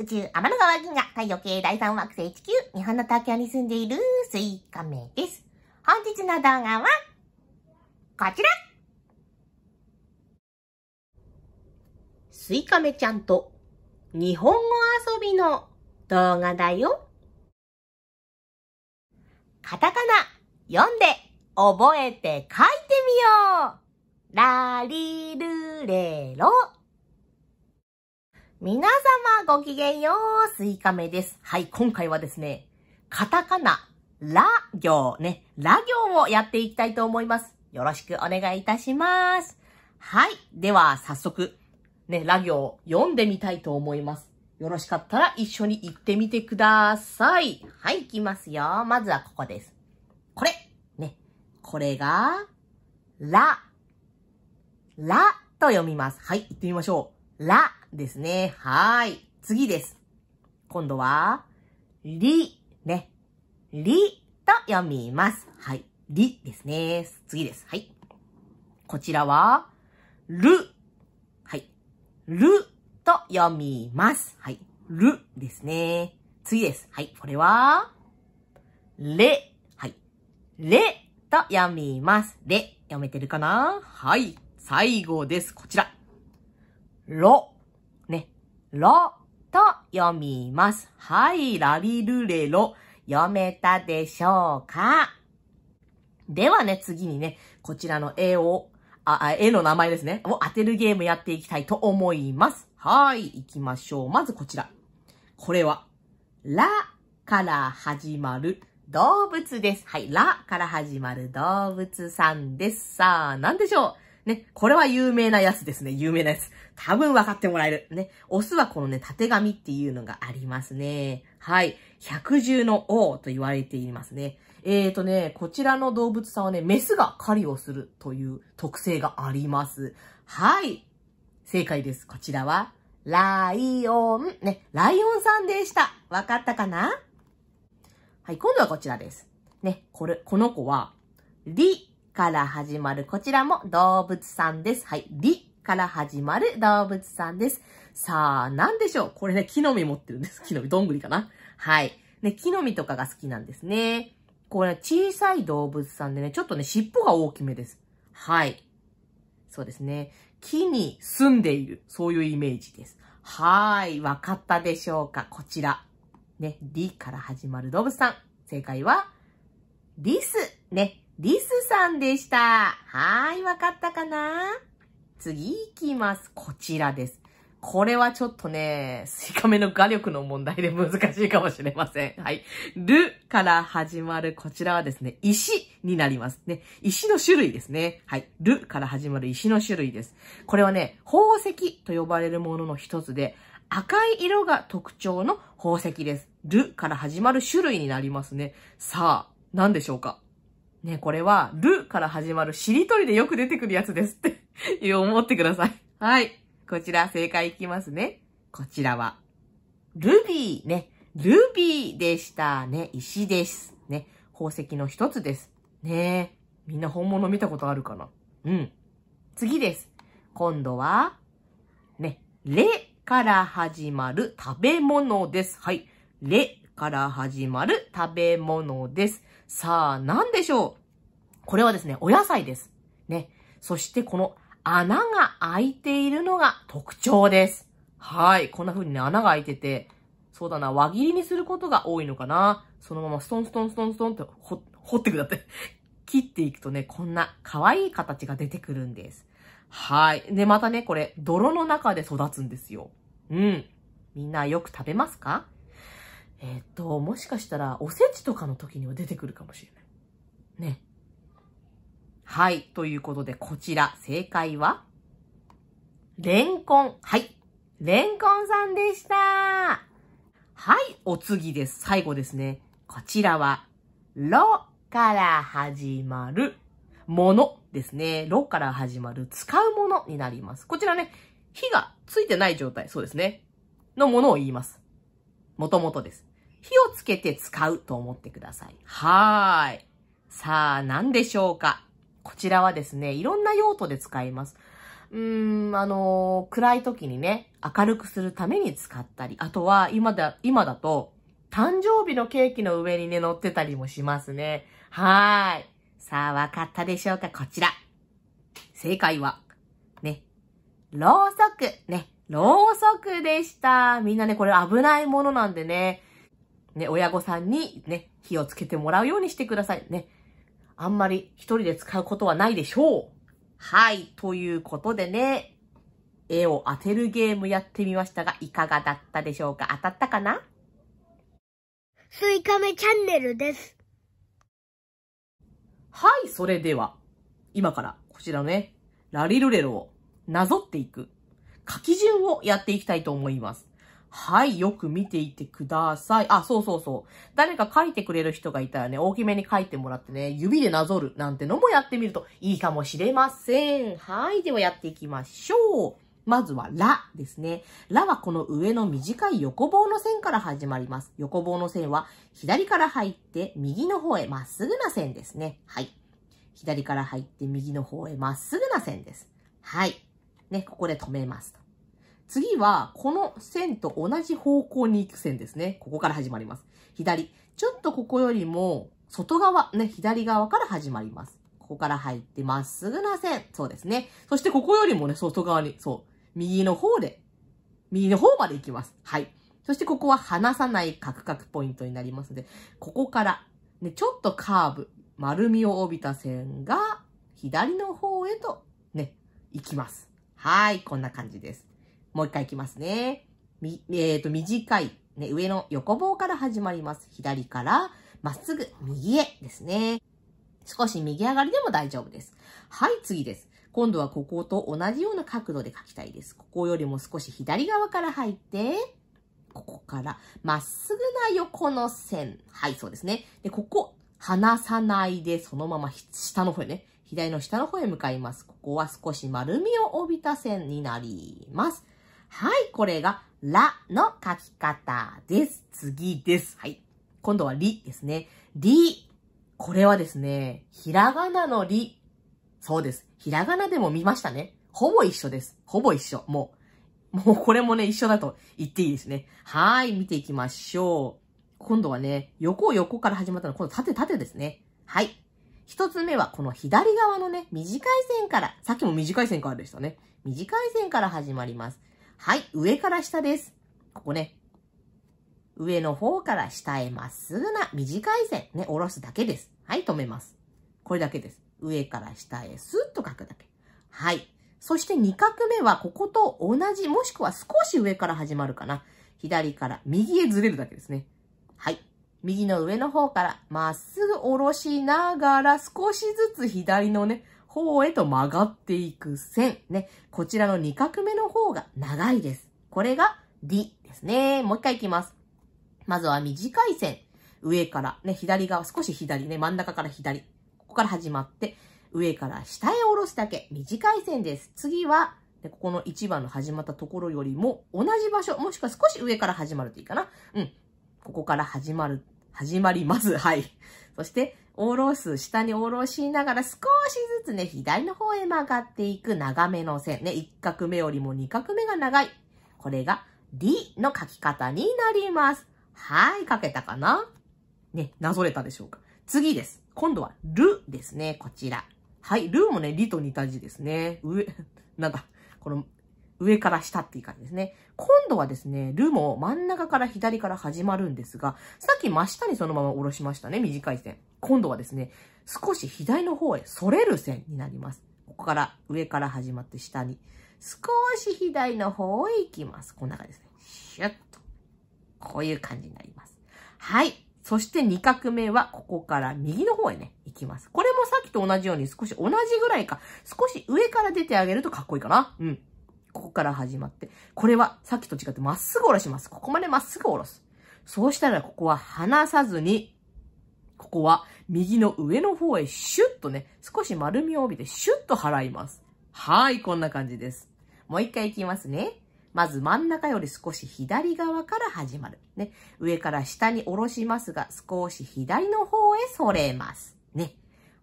宇宙天の川銀河太陽系第三惑星地球日本の東京に住んでいるスイカメです。本日の動画はこちらスイカメちゃんと日本語遊びの動画だよ。カタカナ読んで覚えて書いてみようラリルレロ皆様ごきげんよう、スイカメです。はい、今回はですね、カタカナ、ラ行ね、ラ行をやっていきたいと思います。よろしくお願いいたします。はい、では早速、ね、ラ行を読んでみたいと思います。よろしかったら一緒に行ってみてください。はい、行きますよ。まずはここです。これ、ね、これが、ラ、ラと読みます。はい、行ってみましょう。らですね。はい。次です。今度は、り、ね。りと読みます。はい。りですね。次です。はい。こちらは、る。はい。ると読みます。はい。るですね。次です。はい。これは、れ。はい。れと読みます。れ。読めてるかなはい。最後です。こちら。ろ、ね、ろと読みます。はい、ラリルレロ、読めたでしょうかではね、次にね、こちらの絵を、あ、絵の名前ですね、を当てるゲームやっていきたいと思います。はい、行きましょう。まずこちら。これは、らから始まる動物です。はい、らから始まる動物さんです。さあ、なんでしょうね、これは有名なやつですね。有名なやつ。多分分かってもらえる。ね。オスはこのね、縦紙っていうのがありますね。はい。百獣の王と言われていますね。えーとね、こちらの動物さんはね、メスが狩りをするという特性があります。はい。正解です。こちらは、ライオン。ね、ライオンさんでした。分かったかなはい、今度はこちらです。ね、これ、この子は、リから始まる、こちらも動物さんです。はい、りから始まる動物さんです。さあ、なんでしょうこれね、木の実持ってるんです。木の実、どんぐりかなはい。ね、木の実とかが好きなんですね。これ、小さい動物さんでね、ちょっとね、尻尾が大きめです。はい。そうですね。木に住んでいる。そういうイメージです。はい。わかったでしょうかこちら。ね、りから始まる動物さん。正解は、リス。ね、リスさんでした。はーい、わかったかな次行きます。こちらです。これはちょっとね、スイカメの画力の問題で難しいかもしれません。はい。るから始まる、こちらはですね、石になりますね。石の種類ですね。はい。るから始まる石の種類です。これはね、宝石と呼ばれるものの一つで、赤い色が特徴の宝石です。るから始まる種類になりますね。さあ、何でしょうかね、これは、るから始まるしりとりでよく出てくるやつですって 思ってください。はい。こちら正解いきますね。こちらは、ルビーね。ルビーでしたね。石です。ね。宝石の一つです。ねみんな本物見たことあるかなうん。次です。今度は、ね、レから始まる食べ物です。はい。レから始まる食べ物です。さあ、何でしょうこれはですね、お野菜です。ね。そしてこの穴が開いているのが特徴です。はい。こんな風にね、穴が開いてて、そうだな、輪切りにすることが多いのかな。そのままストンストンストンストンって掘ってください。切っていくとね、こんな可愛い形が出てくるんです。はい。で、またね、これ、泥の中で育つんですよ。うん。みんなよく食べますかえっ、と、もしかしたら、おせちとかの時には出てくるかもしれない。ね。はい。ということで、こちら、正解は、レンコン。はい。レンコンさんでした。はい。お次です。最後ですね。こちらは、ロから始まるものですね。ロから始まる使うものになります。こちらね、火がついてない状態、そうですね。のものを言います。もともとです。火をつけて使うと思ってください。はーい。さあ、何でしょうかこちらはですね、いろんな用途で使います。うーん、あのー、暗い時にね、明るくするために使ったり、あとは今だ、今だと、誕生日のケーキの上にね、乗ってたりもしますね。はーい。さあ、わかったでしょうかこちら。正解は、ね、ろうそく、ね、ろうそくでした。みんなね、これ危ないものなんでね、ね、親御さんにね、火をつけてもらうようにしてくださいね。あんまり一人で使うことはないでしょう。はい。ということでね、絵を当てるゲームやってみましたが、いかがだったでしょうか当たったかなスイカメチャンネルです。はい。それでは、今からこちらのね、ラリルレロをなぞっていく書き順をやっていきたいと思います。はい、よく見ていてください。あ、そうそうそう。誰か書いてくれる人がいたらね、大きめに書いてもらってね、指でなぞるなんてのもやってみるといいかもしれません。はい、ではやっていきましょう。まずは、らですね。らはこの上の短い横棒の線から始まります。横棒の線は左から入って右の方へまっすぐな線ですね。はい。左から入って右の方へまっすぐな線です。はい。ね、ここで止めます次は、この線と同じ方向に行く線ですね。ここから始まります。左。ちょっとここよりも、外側、ね、左側から始まります。ここから入ってまっすぐな線。そうですね。そしてここよりもね、外側に、そう、右の方で、右の方まで行きます。はい。そしてここは離さないカクカクポイントになりますので、ここから、ね、ちょっとカーブ、丸みを帯びた線が、左の方へと、ね、行きます。はい、こんな感じです。もう一回いきますね。み、えっ、ー、と、短い、ね、上の横棒から始まります。左から、まっすぐ、右へですね。少し右上がりでも大丈夫です。はい、次です。今度はここと同じような角度で描きたいです。ここよりも少し左側から入って、ここから、まっすぐな横の線。はい、そうですね。で、ここ、離さないで、そのまま下の方へね、左の下の方へ向かいます。ここは少し丸みを帯びた線になります。はい、これが、らの書き方です。次です。はい。今度はりですね。り。これはですね、ひらがなのり。そうです。ひらがなでも見ましたね。ほぼ一緒です。ほぼ一緒。もう、もうこれもね、一緒だと言っていいですね。はい、見ていきましょう。今度はね、横横から始まったの、今度縦縦ですね。はい。一つ目は、この左側のね、短い線から、さっきも短い線からでしたね。短い線から始まります。はい、上から下です。ここね、上の方から下へまっすぐな短い線、ね、下ろすだけです。はい、止めます。これだけです。上から下へスッと書くだけ。はい。そして2画目は、ここと同じ、もしくは少し上から始まるかな。左から右へずれるだけですね。はい。右の上の方からまっすぐ下ろしながら少しずつ左のね、方へと曲がっていく線。ね。こちらの2画目の方が長いです。これが D ですね。もう一回いきます。まずは短い線。上からね、左側、少し左ね、真ん中から左。ここから始まって、上から下へ下ろすだけ。短い線です。次は、でここの1番の始まったところよりも、同じ場所、もしくは少し上から始まるといいかな。うん。ここから始まる、始まります。はい。そして、オーロース、下にオーローしながら少しずつね、左の方へ曲がっていく長めの線。ね、1画目よりも2画目が長い。これが、りの書き方になります。はい、書けたかなね、なぞれたでしょうか。次です。今度は、るですね、こちら。はい、ルーもね、りと似た字ですね。上、なんだ、この上から下っていう感じですね。今度はですね、ルも真ん中から左から始まるんですが、さっき真下にそのまま下ろしましたね、短い線。今度はですね、少し左の方へ反れる線になります。ここから上から始まって下に。少し左の方へ行きます。こんな感じですね。シュッと。こういう感じになります。はい。そして2画目はここから右の方へね、行きます。これもさっきと同じように少し同じぐらいか、少し上から出てあげるとかっこいいかな。うん。ここから始まって、これはさっきと違ってまっすぐ下ろします。ここまでまっすぐ下ろす。そうしたらここは離さずに、ここは右の上の方へシュッとね、少し丸みを帯びてシュッと払います。はい、こんな感じです。もう一回いきますね。まず真ん中より少し左側から始まる。ね。上から下に下ろしますが、少し左の方へ反れます。ね。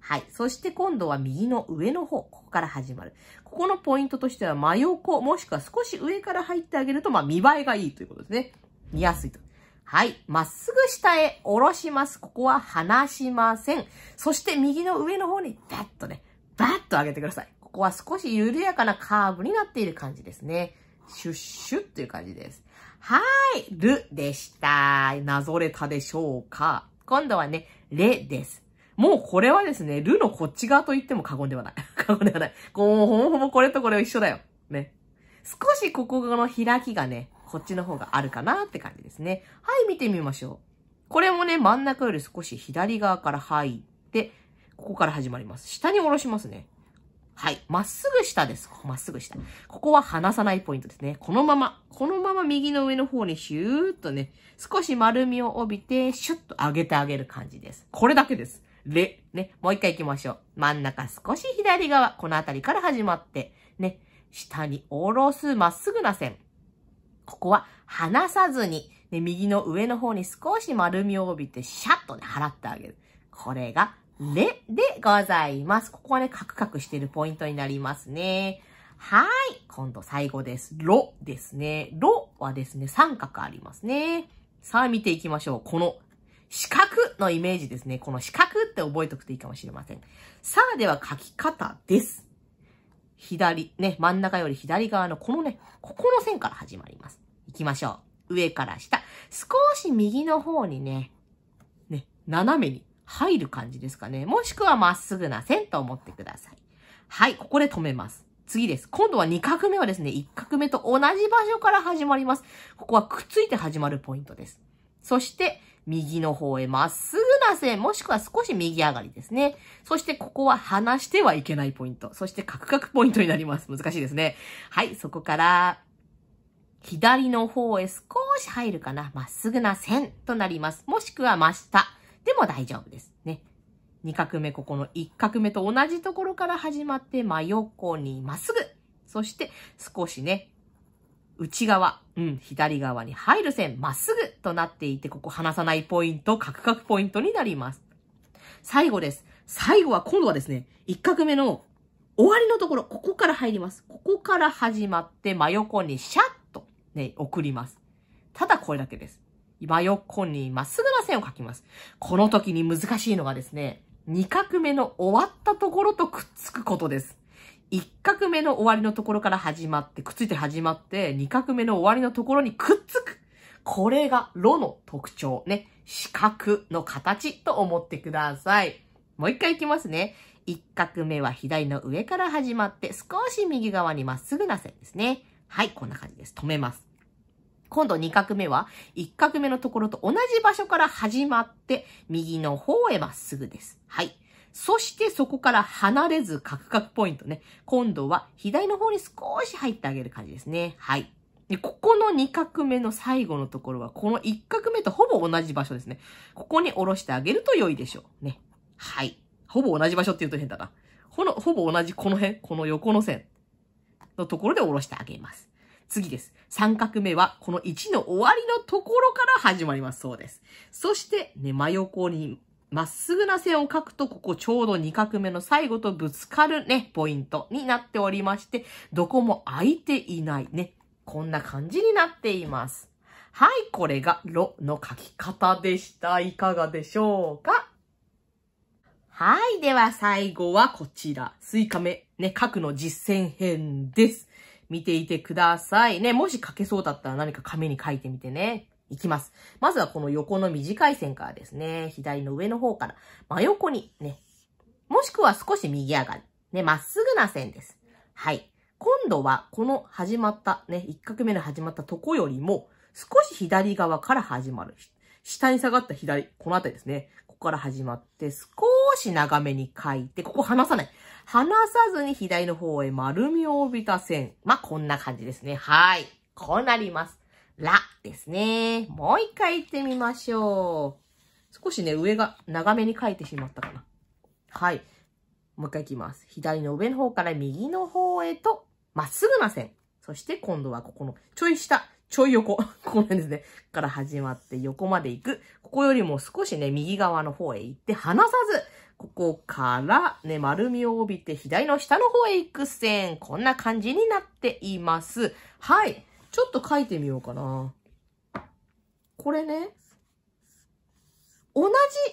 はい。そして今度は右の上の方、ここから始まる。ここのポイントとしては真横、もしくは少し上から入ってあげると、まあ見栄えがいいということですね。見やすいと。はい。まっすぐ下へ下ろします。ここは離しません。そして右の上の方に、バッとね、バッと上げてください。ここは少し緩やかなカーブになっている感じですね。シュッシュッという感じです。はい。るでした。なぞれたでしょうか今度はね、れです。もうこれはですね、ルのこっち側と言っても過言ではない。過言ではない。こう、ほぼほぼこれとこれは一緒だよ。ね。少しここの開きがね、こっちの方があるかなって感じですね。はい、見てみましょう。これもね、真ん中より少し左側から入って、ここから始まります。下に下ろしますね。はい。まっすぐ下です。まっすぐ下。ここは離さないポイントですね。このまま、このまま右の上の方にシューッとね、少し丸みを帯びて、シュッと上げてあげる感じです。これだけです。れ、ね、もう一回行きましょう。真ん中少し左側、この辺りから始まって、ね、下に下ろすまっすぐな線。ここは離さずに、ね、右の上の方に少し丸みを帯びて、シャッとね、払ってあげる。これが、れでございます。ここはね、カクカクしてるポイントになりますね。はい。今度最後です。ろですね。ろはですね、三角ありますね。さあ見ていきましょう。この四角のイメージですね。この四角って覚えておくといいかもしれません。さあ、では書き方です。左、ね、真ん中より左側のこのね、ここの線から始まります。行きましょう。上から下。少し右の方にね、ね、斜めに入る感じですかね。もしくはまっすぐな線と思ってください。はい、ここで止めます。次です。今度は2画目はですね、1画目と同じ場所から始まります。ここはくっついて始まるポイントです。そして、右の方へまっすぐな線、もしくは少し右上がりですね。そしてここは離してはいけないポイント。そしてカクカクポイントになります。難しいですね。はい、そこから、左の方へ少し入るかな。まっすぐな線となります。もしくは真下でも大丈夫ですね。2画目、ここの1画目と同じところから始まって真横にまっすぐ。そして少しね、内側、うん、左側に入る線、まっすぐとなっていて、ここ離さないポイント、カクカクポイントになります。最後です。最後は今度はですね、一画目の終わりのところ、ここから入ります。ここから始まって真横にシャッとね、送ります。ただこれだけです。真横にまっすぐな線を描きます。この時に難しいのがですね、二画目の終わったところとくっつくことです。1画目の終わりのところから始まって、くっついて始まって、2画目の終わりのところにくっつく。これがロの特徴ね。四角の形と思ってください。もう一回いきますね。1画目は左の上から始まって、少し右側にまっすぐな線ですね。はい、こんな感じです。止めます。今度2画目は、1画目のところと同じ場所から始まって、右の方へまっすぐです。はい。そしてそこから離れずカクカクポイントね。今度は左の方に少し入ってあげる感じですね。はい。で、ここの2画目の最後のところは、この1画目とほぼ同じ場所ですね。ここに下ろしてあげると良いでしょう。ね。はい。ほぼ同じ場所って言うと変だな。ほの、ほぼ同じこの辺、この横の線のところで下ろしてあげます。次です。3画目は、この1の終わりのところから始まります。そうです。そして、ね、真横にまっすぐな線を描くと、ここちょうど2画目の最後とぶつかるね、ポイントになっておりまして、どこも空いていないね。こんな感じになっています。はい、これが、ろの書き方でした。いかがでしょうかはい、では最後はこちら。スイカ目、ね、書くの実践編です。見ていてください。ね、もし書けそうだったら何か紙に書いてみてね。いきます。まずはこの横の短い線からですね、左の上の方から真横にね、もしくは少し右上がり。ね、まっすぐな線です。はい。今度はこの始まったね、一画目の始まったとこよりも少し左側から始まる。下に下がった左、この辺りですね。ここから始まって少し長めに書いて、ここ離さない。離さずに左の方へ丸みを帯びた線。まあ、こんな感じですね。はい。こうなります。らですね。もう一回行ってみましょう。少しね、上が長めに書いてしまったかな。はい。もう一回行きます。左の上の方から右の方へと、まっすぐな線。そして今度はここのちょい下、ちょい横。ここなんですね。から始まって横まで行く。ここよりも少しね、右側の方へ行って離さず、ここからね、丸みを帯びて左の下の方へ行く線。こんな感じになっています。はい。ちょっと書いてみようかな。これね、同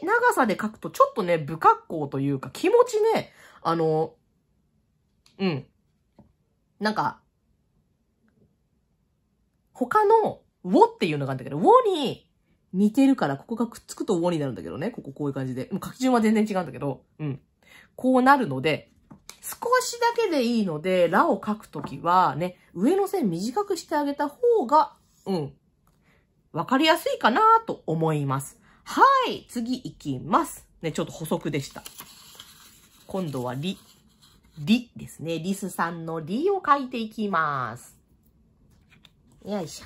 じ長さで書くとちょっとね、不格好というか気持ちね、あの、うん。なんか、他の、ウォっていうのがあるんだけど、ウォに似てるから、ここがくっつくとウォになるんだけどね。こここういう感じで。もう書き順は全然違うんだけど、うん。こうなるので、少しだけでいいので、ラを書くときはね、上の線短くしてあげた方が、うん、わかりやすいかなと思います。はい、次行きます。ね、ちょっと補足でした。今度はリ、リですね。リスさんのリを書いていきます。よいし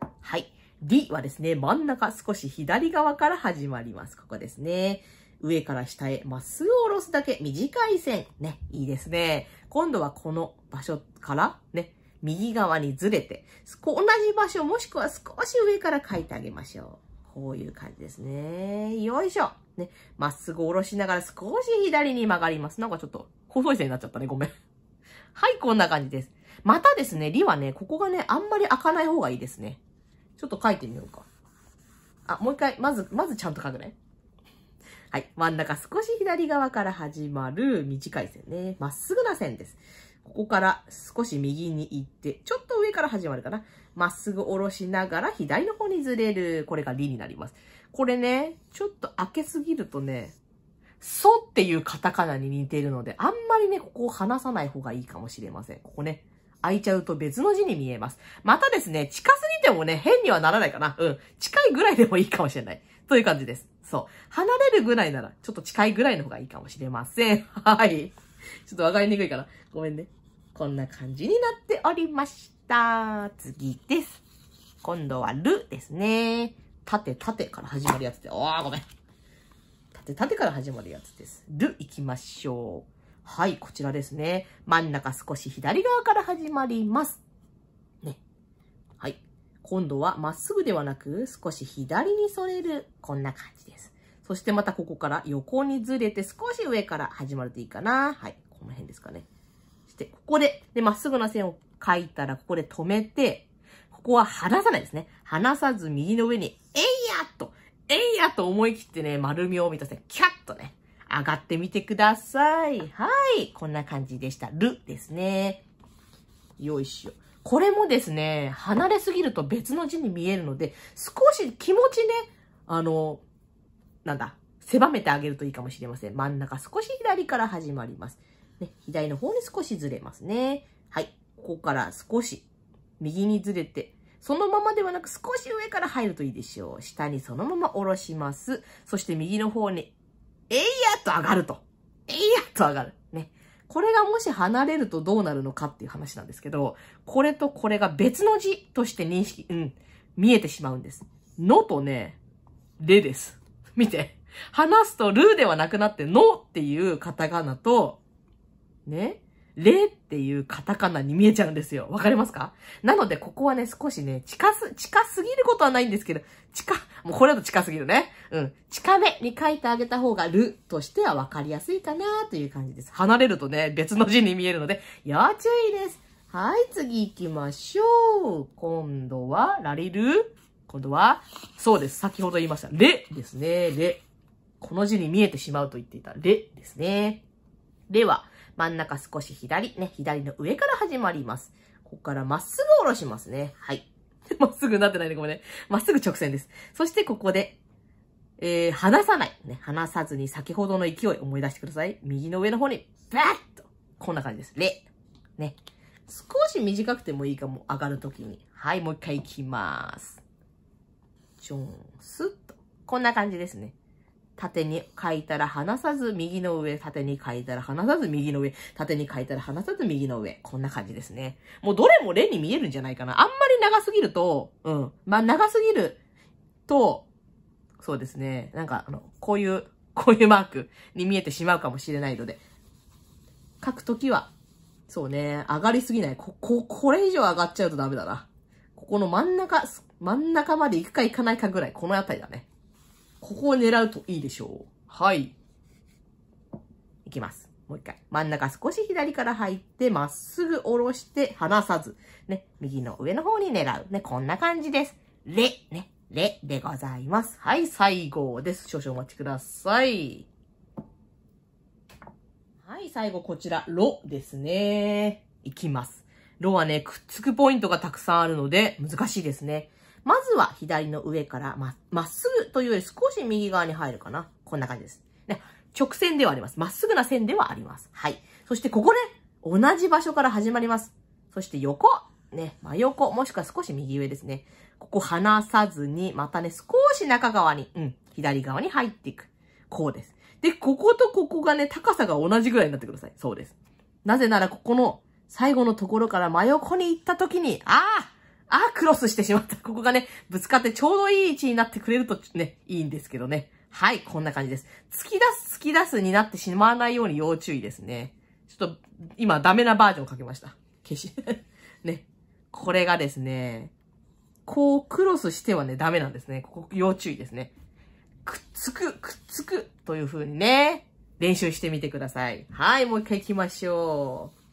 ょ。はい。リはですね、真ん中少し左側から始まります。ここですね。上から下へまっすぐ下ろすだけ短い線。ね、いいですね。今度はこの場所からね、右側にずれて、同じ場所もしくは少し上から書いてあげましょう。こういう感じですね。よいしょ。ね、まっすぐ下ろしながら少し左に曲がります。なんかちょっと、細い線になっちゃったね。ごめん。はい、こんな感じです。またですね、りはね、ここがね、あんまり開かない方がいいですね。ちょっと書いてみようか。あ、もう一回、まず、まずちゃんと書くね。はい。真ん中少し左側から始まる短い線ね。まっすぐな線です。ここから少し右に行って、ちょっと上から始まるかな。まっすぐ下ろしながら左の方にずれる。これが理になります。これね、ちょっと開けすぎるとね、ソっていうカタカナに似てるので、あんまりね、ここを離さない方がいいかもしれません。ここね、開いちゃうと別の字に見えます。またですね、近すぎてもね、変にはならないかな。うん。近いぐらいでもいいかもしれない。という感じです。そう。離れるぐらいなら、ちょっと近いぐらいの方がいいかもしれません。はい。ちょっとわかりにくいから、ごめんね。こんな感じになっておりました。次です。今度はるですね。縦縦から始まるやつで。おー、ごめん。縦縦から始まるやつです。る行きましょう。はい、こちらですね。真ん中少し左側から始まります。ね。はい。今度はまっすぐではなく、少し左に反れる。こんな感じ。そしてまたここから横にずれて少し上から始まるといいかな。はい。この辺ですかね。そして、ここで、で、まっすぐな線を書いたら、ここで止めて、ここは離さないですね。離さず右の上に、えいやと、えいやと思い切ってね、丸みを満たせ、キャッとね、上がってみてください。はい。こんな感じでした。るですね。よいしょ。これもですね、離れすぎると別の字に見えるので、少し気持ちね、あの、なんだ、狭めてあげるといいかもしれません。真ん中少し左から始まります。ね、左の方に少しずれますね。はい。ここから少し右にずれて、そのままではなく少し上から入るといいでしょう。下にそのまま下ろします。そして右の方に、えいやっと上がると。えいやっと上がる。ね。これがもし離れるとどうなるのかっていう話なんですけど、これとこれが別の字として認識、うん、見えてしまうんです。のとね、れです。見て。話すとルーではなくなってのっていうカタカナと、ね、れっていうカタカナに見えちゃうんですよ。わかりますかなので、ここはね、少しね、近す、近すぎることはないんですけど、近、もうこれだと近すぎるね。うん。近めに書いてあげた方がるとしてはわかりやすいかなという感じです。離れるとね、別の字に見えるので、要注意です。はい、次行きましょう。今度は、ラリル。今度は、そうです。先ほど言いました。レですね。レ。この字に見えてしまうと言っていたレですね。レは、真ん中少し左、ね、左の上から始まります。ここからまっすぐ下ろしますね。はい。まっすぐになってないね、ごめんね。まっすぐ直線です。そしてここで、えー、離さない。ね、離さずに先ほどの勢い思い出してください。右の上の方に、バーッと。こんな感じです。レ。ね。少し短くてもいいかも、上がるときに。はい、もう一回行きます。ション、スッと。こんな感じですね。縦に書いたら離さず右の上、縦に書いたら離さず右の上、縦に書いたら離さず右の上。こんな感じですね。もうどれも例に見えるんじゃないかな。あんまり長すぎると、うん。まあ長すぎると、そうですね。なんか、あの、こういう、こういうマークに見えてしまうかもしれないので、書くときは、そうね、上がりすぎない。こ、こ、これ以上上がっちゃうとダメだな。ここの真ん中、真ん中まで行くか行かないかぐらい、この辺りだね。ここを狙うといいでしょう。はい。いきます。もう一回。真ん中少し左から入って、まっすぐ下ろして離さず。ね。右の上の方に狙う。ね。こんな感じです。レ、ね。レでございます。はい、最後です。少々お待ちください。はい、最後こちら、ロですね。いきます。ロはね、くっつくポイントがたくさんあるので、難しいですね。まずは左の上からま、まっすぐというより少し右側に入るかな。こんな感じです。ね、直線ではあります。まっすぐな線ではあります。はい。そしてここね、同じ場所から始まります。そして横、ね、真横、もしくは少し右上ですね。ここ離さずに、またね、少し中側に、うん、左側に入っていく。こうです。で、こことここがね、高さが同じぐらいになってください。そうです。なぜなら、ここの最後のところから真横に行った時に、ああああ、クロスしてしまった。ここがね、ぶつかってちょうどいい位置になってくれるとね、いいんですけどね。はい、こんな感じです。突き出す、突き出すになってしまわないように要注意ですね。ちょっと、今、ダメなバージョンかけました。消し。ね。これがですね、こうクロスしてはね、ダメなんですね。ここ、要注意ですね。くっつく、くっつく、という風にね、練習してみてください。はい、もう一回行きましょう。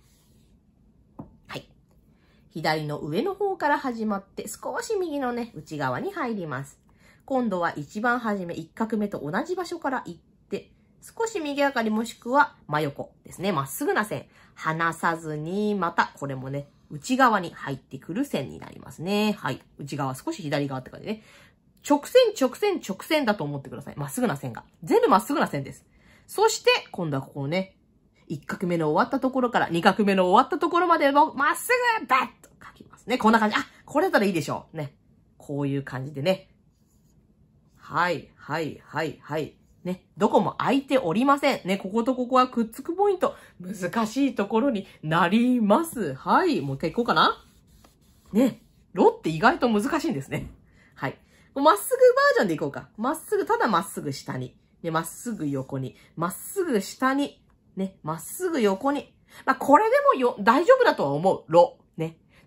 左の上の方から始まって、少し右のね、内側に入ります。今度は一番初め、一画目と同じ場所から行って、少し右上がりもしくは真横ですね。まっすぐな線。離さずに、また、これもね、内側に入ってくる線になりますね。はい。内側、少し左側って感じね。直線、直線、直線だと思ってください。まっすぐな線が。全部まっすぐな線です。そして、今度はここね、一画目の終わったところから二画目の終わったところまでまっすぐバッますね。こんな感じ。あ、これだったらいいでしょう。ね。こういう感じでね。はい、はい、はい、はい。ね、どこも空いておりません。ね、こことここはくっつくポイント。難しいところになります。はい、もうこうかなね、ロって意外と難しいんですね。はい。まっすぐバージョンでいこうか。まっすぐ、ただまっすぐ下に。ね、まっすぐ横に。まっすぐ下に。ね、まっすぐ横に。まあ、これでもよ、大丈夫だとは思う。ロ。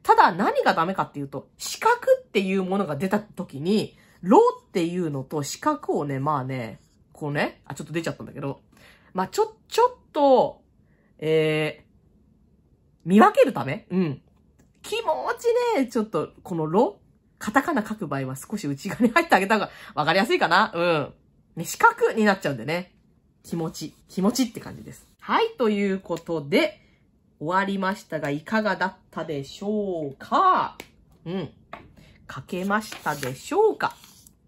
ただ何がダメかっていうと、四角っていうものが出た時に、ロっていうのと四角をね、まあね、こうね、あ、ちょっと出ちゃったんだけど、まあちょ、ちょっと、えー、見分けるためうん。気持ちね、ちょっと、このロカタカナ書く場合は少し内側に入ってあげた方がわかりやすいかなうん。ね、四角になっちゃうんでね。気持ち、気持ちって感じです。はい、ということで、終わりましたが、いかがだったでしょうかうん。書けましたでしょうか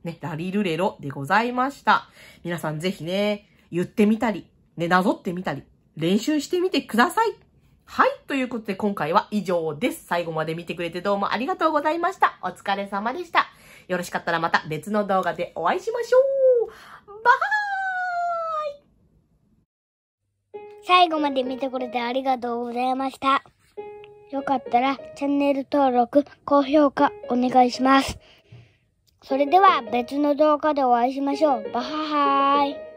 ね、ラリルレロでございました。皆さんぜひね、言ってみたり、ね、なぞってみたり、練習してみてください。はい。ということで今回は以上です。最後まで見てくれてどうもありがとうございました。お疲れ様でした。よろしかったらまた別の動画でお会いしましょう。バイ最後まで見てくれてありがとうございました。よかったらチャンネル登録、高評価お願いします。それでは別の動画でお会いしましょう。バハハーイ。